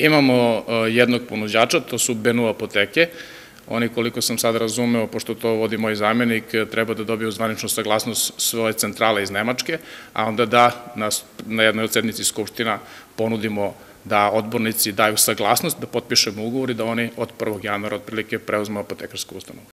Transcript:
Imamo e, jednog ponuđača, to su Benu apoteke, Oni, koliko sam sad razumeo, pošto to vodi moj zamenik, treba da dobiju zvaničnu saglasnost svoje centrale iz Nemačke, a onda da na jednoj od sednici Skupština ponudimo da odbornici daju saglasnost, da potpišemo ugovor i da oni od 1. januara otprilike preuzmu apotekarsku ustanovu.